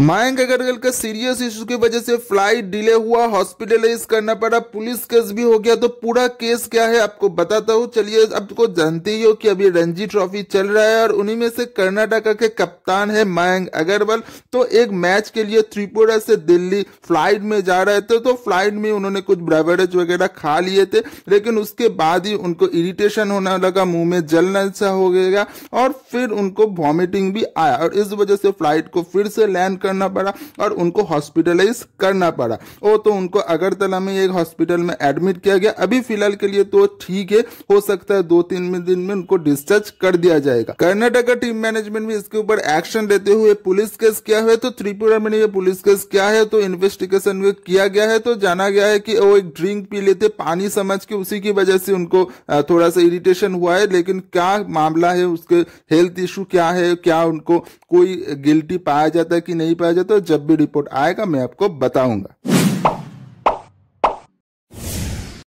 मयंक अग्रवाल का serious issue की वजह से फ्लाइट डिले हुआ हॉस्पिटलाइज करना पड़ा पुलिस केस भी हो गया तो पूरा केस क्या है आपको बताता हूँ चलिए आपको तो जानते ही हो कि अभी रणजी ट्रॉफी चल रहा है और उन्हीं में से कर्नाटका के कप्तान है मयंक अग्रवाल तो एक मैच के लिए त्रिपुरा से दिल्ली फ्लाइट में जा रहे थे तो फ्लाइट में उन्होंने कुछ ब्रेवरेज वगैरह खा लिए थे लेकिन उसके बाद ही उनको इरिटेशन होने लगा मुंह में जलना सा हो गया और फिर उनको वॉमिटिंग भी आया और इस वजह से फ्लाइट को फिर से लैंड करना पड़ा और उनको हॉस्पिटलाइज करना पड़ा ओ तो उनको अगरतला में एक हॉस्पिटल में एडमिट किया गया अभी फिलहाल के लिए तो ठीक है हो सकता है दो तीन में दिन में उनको डिस्चार्ज कर दिया जाएगा कर्नाटक टीम मैनेजमेंट भी इसके ऊपर एक्शन लेते हुए पुलिस केस किया है तो त्रिपुरा में ये पुलिस केस क्या है तो इन्वेस्टिगेशन में किया गया है तो जाना गया है कि वो एक ड्रिंक पी लेते पानी समझ के उसी की वजह से उनको थोड़ा सा इरिटेशन हुआ है लेकिन क्या मामला है उसके हेल्थ इशू क्या है क्या उनको कोई गिल्टी पाया जाता है कि नहीं पाया जाता है जब भी रिपोर्ट आएगा मैं आपको बताऊंगा